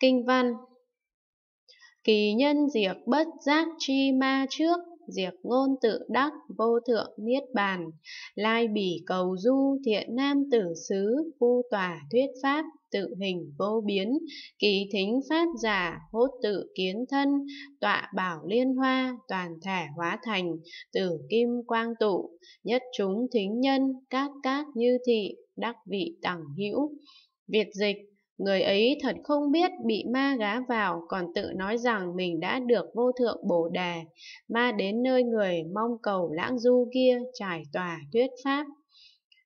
Kinh văn Kỳ nhân diệt bất giác chi ma trước, diệt ngôn tự đắc vô thượng niết bàn, lai bỉ cầu du thiện nam tử xứ, phu tòa thuyết pháp, tự hình vô biến, kỳ thính phát giả, hốt tự kiến thân, tọa bảo liên hoa, toàn thể hóa thành, tử kim quang tụ, nhất chúng thính nhân, các các như thị, đắc vị tẳng hữu. Việt dịch Người ấy thật không biết bị ma gá vào còn tự nói rằng mình đã được vô thượng bồ đề, ma đến nơi người mong cầu lãng du kia trải tòa thuyết pháp.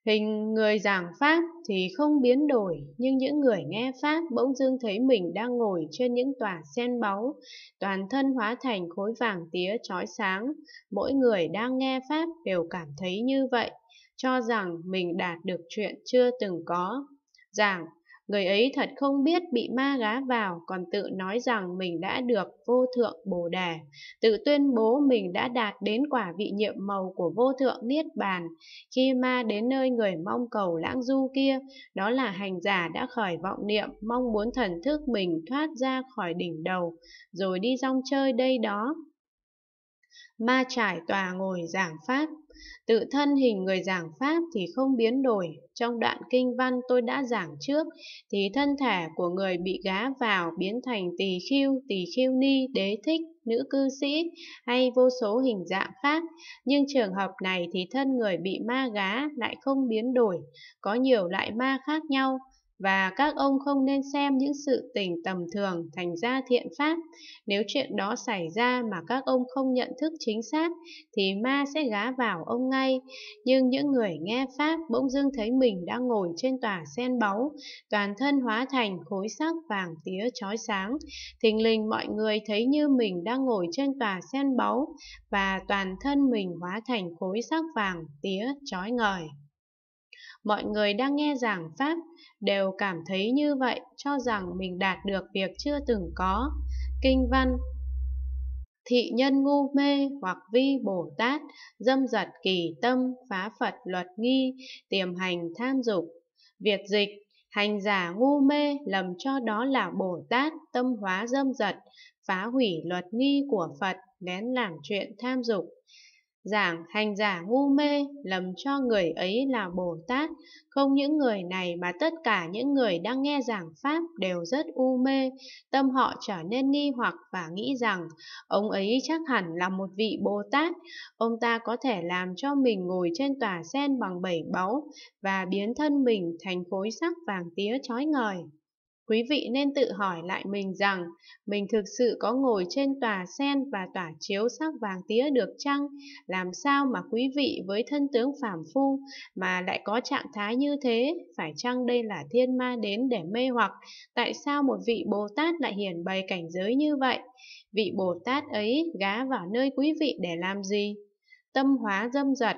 Hình người giảng pháp thì không biến đổi, nhưng những người nghe pháp bỗng dưng thấy mình đang ngồi trên những tòa sen báu, toàn thân hóa thành khối vàng tía trói sáng, mỗi người đang nghe pháp đều cảm thấy như vậy, cho rằng mình đạt được chuyện chưa từng có. Giảng Người ấy thật không biết bị ma gá vào còn tự nói rằng mình đã được vô thượng Bồ Đề, tự tuyên bố mình đã đạt đến quả vị nhiệm màu của vô thượng Niết Bàn. Khi ma đến nơi người mong cầu lãng du kia, đó là hành giả đã khởi vọng niệm, mong muốn thần thức mình thoát ra khỏi đỉnh đầu, rồi đi rong chơi đây đó, ma trải tòa ngồi giảng pháp. Tự thân hình người giảng pháp thì không biến đổi, trong đoạn kinh văn tôi đã giảng trước, thì thân thể của người bị gá vào biến thành tỳ khiêu, tỳ khiêu ni, đế thích, nữ cư sĩ hay vô số hình dạng khác, nhưng trường hợp này thì thân người bị ma gá lại không biến đổi, có nhiều loại ma khác nhau, và các ông không nên xem những sự tình tầm thường thành ra thiện pháp. Nếu chuyện đó xảy ra mà các ông không nhận thức chính xác thì ma sẽ gá vào ông ngay. Nhưng những người nghe pháp bỗng dưng thấy mình đang ngồi trên tòa sen báu, toàn thân hóa thành khối sắc vàng tía chói sáng. Thình lình mọi người thấy như mình đang ngồi trên tòa sen báu và toàn thân mình hóa thành khối sắc vàng tía chói ngời. Mọi người đang nghe giảng Pháp đều cảm thấy như vậy cho rằng mình đạt được việc chưa từng có. Kinh văn Thị nhân ngu mê hoặc vi Bồ Tát, dâm dật kỳ tâm, phá Phật luật nghi, tiềm hành tham dục. Việt dịch Hành giả ngu mê lầm cho đó là Bồ Tát, tâm hóa dâm dật, phá hủy luật nghi của Phật, nén làm chuyện tham dục. Giảng hành giả ngu mê, lầm cho người ấy là Bồ Tát, không những người này mà tất cả những người đang nghe giảng Pháp đều rất u mê, tâm họ trở nên nghi hoặc và nghĩ rằng ông ấy chắc hẳn là một vị Bồ Tát, ông ta có thể làm cho mình ngồi trên tòa sen bằng bảy báu và biến thân mình thành khối sắc vàng tía chói ngời quý vị nên tự hỏi lại mình rằng mình thực sự có ngồi trên tòa sen và tỏa chiếu sắc vàng tía được chăng? Làm sao mà quý vị với thân tướng phàm phu mà lại có trạng thái như thế? Phải chăng đây là thiên ma đến để mê hoặc? Tại sao một vị Bồ Tát lại hiển bày cảnh giới như vậy? Vị Bồ Tát ấy gá vào nơi quý vị để làm gì? Tâm hóa dâm dật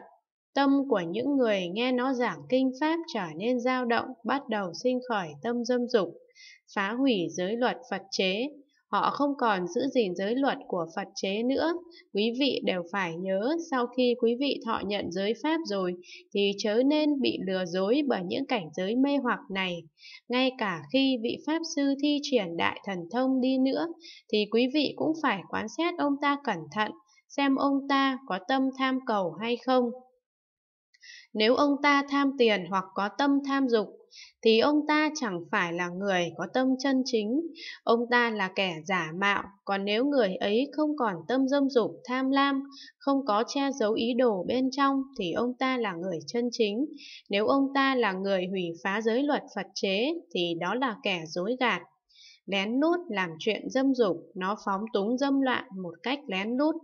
Tâm của những người nghe nó giảng kinh pháp trở nên dao động, bắt đầu sinh khởi tâm dâm dục, phá hủy giới luật Phật chế. Họ không còn giữ gìn giới luật của Phật chế nữa. Quý vị đều phải nhớ sau khi quý vị thọ nhận giới pháp rồi thì chớ nên bị lừa dối bởi những cảnh giới mê hoặc này. Ngay cả khi vị Pháp Sư thi triển đại thần thông đi nữa thì quý vị cũng phải quán xét ông ta cẩn thận xem ông ta có tâm tham cầu hay không. Nếu ông ta tham tiền hoặc có tâm tham dục, thì ông ta chẳng phải là người có tâm chân chính, ông ta là kẻ giả mạo, còn nếu người ấy không còn tâm dâm dục tham lam, không có che giấu ý đồ bên trong thì ông ta là người chân chính, nếu ông ta là người hủy phá giới luật Phật chế thì đó là kẻ dối gạt. Lén lút làm chuyện dâm dục, nó phóng túng dâm loạn một cách lén lút,